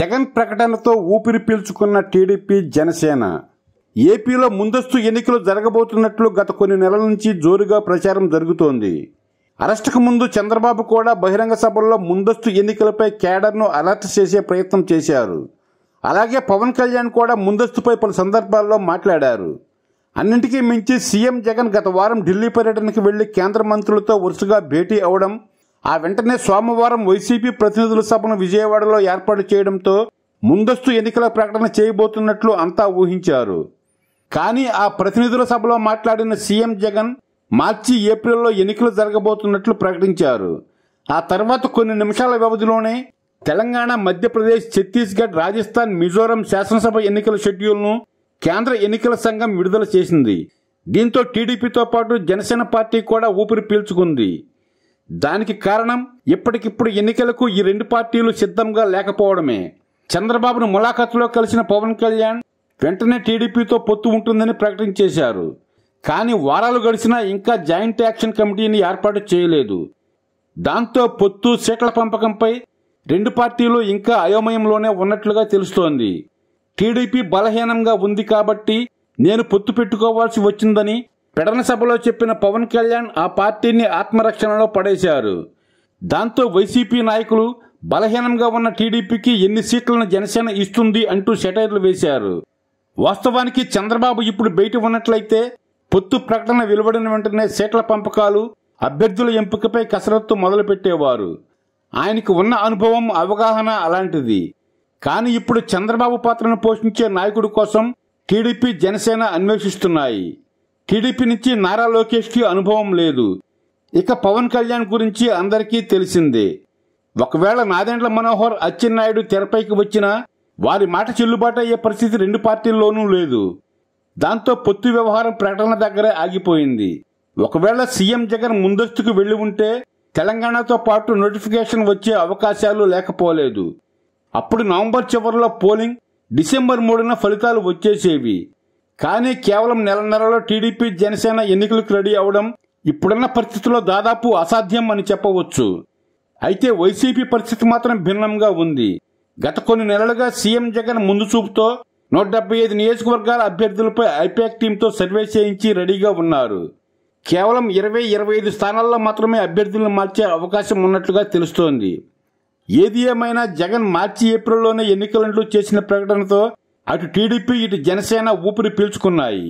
జగన్ ప్రకటనతో ఊపిరి పీల్చుకున్న టీడీపీ జనసేన ఏపీలో ముందస్తు ఎన్నికలు జరగబోతున్నట్లు గత కొన్ని నెలల నుంచి జోరుగా ప్రచారం జరుగుతోంది అరెస్టుకు ముందు చంద్రబాబు కూడా బహిరంగ సభల్లో ముందస్తు ఎన్నికలపై కేడర్ను అలర్ట్ చేసే ప్రయత్నం చేశారు అలాగే పవన్ కళ్యాణ్ కూడా ముందస్తుపై పలు సందర్భాల్లో మాట్లాడారు అన్నింటికీ మించి సీఎం జగన్ గత వారం ఢిల్లీ పర్యటనకు వెళ్లి కేంద్ర మంత్రులతో వరుసగా భేటీ అవడం ఆ వెంటనే సోమవారం వైసీపీ ప్రతినిధుల సభను విజయవాడలో ఏర్పాటు చేయడంతో ముందస్తు ఎన్నికల ప్రకటన చేయబోతున్నట్లు అంతా ఊహించారు కానీ ఆ ప్రతినిధుల సభలో మాట్లాడిన సీఎం జగన్ మార్చి ఏప్రిల్లో ఎన్నికలు జరగబోతున్నట్లు ప్రకటించారు ఆ తర్వాత కొన్ని నిమిషాల వ్యవధిలోనే తెలంగాణ మధ్యప్రదేశ్ ఛత్తీస్గఢ్ రాజస్థాన్ మిజోరం శాసనసభ ఎన్నికల షెడ్యూల్ను కేంద్ర ఎన్నికల సంఘం విడుదల చేసింది దీంతో టీడీపీతో పాటు జనసేన పార్టీ కూడా ఊపిరి పీల్చుకుంది దానికి కారణం ఇప్పటికిప్పుడు ఎన్నికలకు ఈ రెండు పార్టీలు సిద్ధంగా లేకపోవడమే చంద్రబాబును ములాఖత్లో కలిసిన పవన్ కళ్యాణ్ వెంటనే టీడీపీతో పొత్తు ఉంటుందని ప్రకటించేశారు కానీ వారాలు గడిచినా ఇంకా జాయింట్ యాక్షన్ కమిటీని ఏర్పాటు చేయలేదు దాంతో పొత్తు సీట్ల పంపకంపై రెండు పార్టీలు ఇంకా అయోమయంలోనే ఉన్నట్లుగా తెలుస్తోంది టీడీపీ బలహీనంగా ఉంది కాబట్టి నేను పొత్తు పెట్టుకోవాల్సి వచ్చిందని పెడన సభలో చెప్పిన పవన్ కళ్యాణ్ ఆ పార్టీని ఆత్మరక్షణలో పడేశారు దాంతో వైసీపీ నాయకులు బలహీనంగా ఉన్న టీడీపీకి ఎన్ని సీట్లను జనసేన ఇస్తుంది అంటూ సెటైర్లు వేశారు వాస్తవానికి చంద్రబాబు ఇప్పుడు బయట ఉన్నట్లయితే పొత్తు ప్రకటన వెలువడిన వెంటనే సీట్ల పంపకాలు అభ్యర్థుల ఎంపికపై కసరత్తు మొదలుపెట్టేవారు ఆయనకు ఉన్న అనుభవం అవగాహన అలాంటిది కానీ ఇప్పుడు చంద్రబాబు పాత్రను పోషించే నాయకుడి కోసం టీడీపీ జనసేన అన్వేషిస్తున్నాయి టీడీపీ నుంచి నారా లోకేష్కి అనుభవం లేదు ఇక పవన్ కళ్యాణ్ గురించి అందరికీ తెలిసిందే ఒకవేళ నాదెండ్ల మనోహర్ అచ్చెన్నాయుడు తెరపైకి వచ్చినా వారి మాట చెల్లుబాటు అయ్యే పరిస్థితి రెండు పార్టీల్లోనూ లేదు దాంతో పొత్తు వ్యవహారం ప్రకటన దగ్గరే ఆగిపోయింది ఒకవేళ సీఎం జగన్ ముందస్తుకు వెళ్లి ఉంటే తెలంగాణతో పాటు నోటిఫికేషన్ వచ్చే అవకాశాలు లేకపోలేదు అప్పుడు నవంబర్ చివరిలో పోలింగ్ డిసెంబర్ మూడున ఫలితాలు వచ్చేసేవి కానీ కేవలం నెల నెలలో టీడీపీ జనసేన ఎన్నికలకు రెడీ అవడం ఇప్పుడున్న పరిస్థితుల్లో దాదాపు అసాధ్యం అని చెప్పవచ్చు అయితే వైసీపీ పరిస్థితి మాత్రం భిన్నంగా ఉంది గత కొన్ని నెలలుగా సీఎం జగన్ ముందు చూపుతో నూట డెబ్బై ఐదు నియోజకవర్గాల అభ్యర్థులపై ఐపాక్ టీంతో సర్వే చేయించి రెడీగా ఉన్నారు కేవలం ఇరవై ఇరవై ఐదు స్థానాల్లో మాత్రమే అభ్యర్థులను మార్చే అవకాశం ఉన్నట్లుగా తెలుస్తోంది ఏది ఏమైనా జగన్ మార్చి ఏప్రిల్లోనే ఎన్నికలంటూ చేసిన ప్రకటనతో అటు టీడీపీ ఇటు జనసేన ఊపిరి పీల్చుకున్నాయి